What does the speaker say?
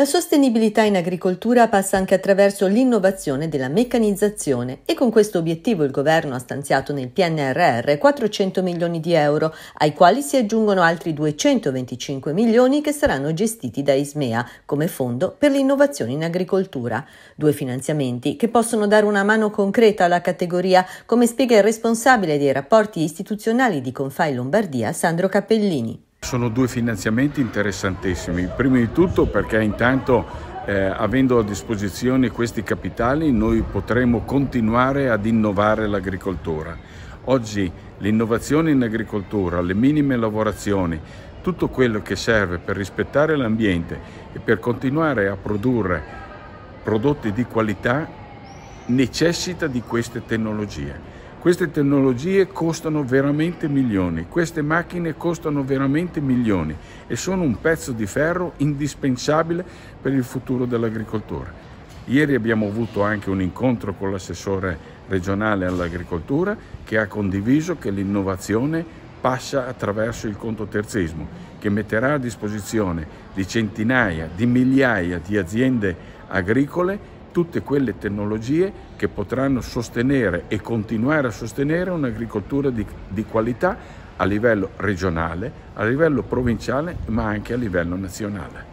La sostenibilità in agricoltura passa anche attraverso l'innovazione della meccanizzazione e con questo obiettivo il governo ha stanziato nel PNRR 400 milioni di euro, ai quali si aggiungono altri 225 milioni che saranno gestiti da Ismea come fondo per l'innovazione in agricoltura, due finanziamenti che possono dare una mano concreta alla categoria, come spiega il responsabile dei rapporti istituzionali di Confai Lombardia Sandro Cappellini sono due finanziamenti interessantissimi. Prima di tutto perché intanto eh, avendo a disposizione questi capitali noi potremo continuare ad innovare l'agricoltura. Oggi l'innovazione in agricoltura, le minime lavorazioni, tutto quello che serve per rispettare l'ambiente e per continuare a produrre prodotti di qualità necessita di queste tecnologie. Queste tecnologie costano veramente milioni, queste macchine costano veramente milioni e sono un pezzo di ferro indispensabile per il futuro dell'agricoltore. Ieri abbiamo avuto anche un incontro con l'assessore regionale all'agricoltura che ha condiviso che l'innovazione passa attraverso il conto terzismo, che metterà a disposizione di centinaia, di migliaia di aziende agricole tutte quelle tecnologie che potranno sostenere e continuare a sostenere un'agricoltura di, di qualità a livello regionale, a livello provinciale, ma anche a livello nazionale.